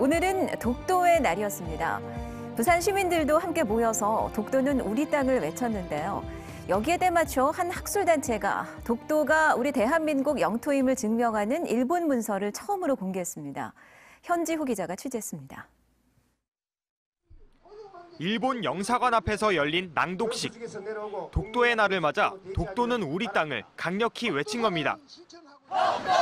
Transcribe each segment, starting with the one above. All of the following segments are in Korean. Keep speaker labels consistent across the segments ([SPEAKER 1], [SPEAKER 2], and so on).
[SPEAKER 1] 오늘은 독도의 날이었습니다. 부산 시민들도 함께 모여서 독도는 우리 땅을 외쳤는데요. 여기에 대맞춰 한 학술단체가 독도가 우리 대한민국 영토임을 증명하는 일본 문서를 처음으로 공개했습니다. 현지호 기자가 취재했습니다.
[SPEAKER 2] 일본 영사관 앞에서 열린 낭독식. 독도의 날을 맞아 독도는 우리 땅을 강력히 외친 겁니다. 독도!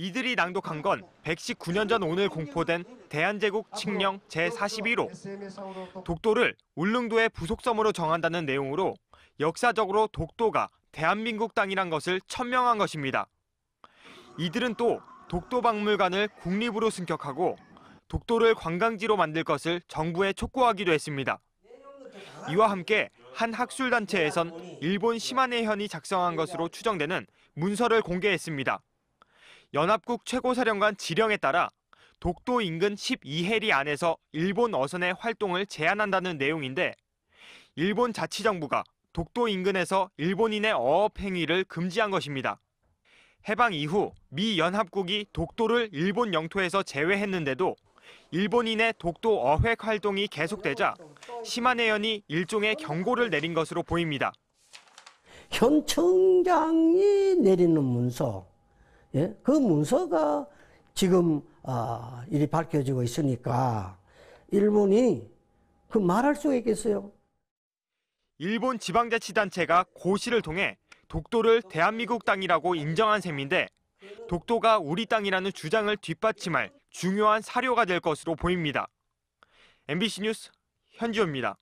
[SPEAKER 2] 이들이 낭독한 건 119년 전 오늘 공포된 대한제국 칙령 제41호 독도를 울릉도의 부속섬으로 정한다는 내용으로 역사적으로 독도가 대한민국 땅이란 것을 천명한 것입니다. 이들은 또 독도 박물관을 국립으로 승격하고 독도를 관광지로 만들 것을 정부에 촉구하기도 했습니다. 이와 함께 한 학술단체에선 일본 시마네현이 작성한 것으로 추정되는 문서를 공개했습니다. 연합국 최고사령관 지령에 따라 독도 인근 12해리 안에서 일본 어선의 활동을 제한한다는 내용인데 일본 자치정부가 독도 인근에서 일본인의 어업 행위를 금지한 것입니다. 해방 이후 미 연합국이 독도를 일본 영토에서 제외했는데도 일본인의 독도 어획 활동이 계속되자 시마네현이 일종의 경고를 내린 것으로 보입니다.
[SPEAKER 3] 현 청장이 내리는 문서 예? 그 문서가 지금 아, 일이 밝혀지고 있으니까 일본이 그 말할 수 있겠어요?
[SPEAKER 2] 일본 지방자치단체가 고시를 통해 독도를 대한민국 땅이라고 인정한 셈인데 독도가 우리 땅이라는 주장을 뒷받침할 중요한 사료가 될 것으로 보입니다. MBC 뉴스 현지호입니다.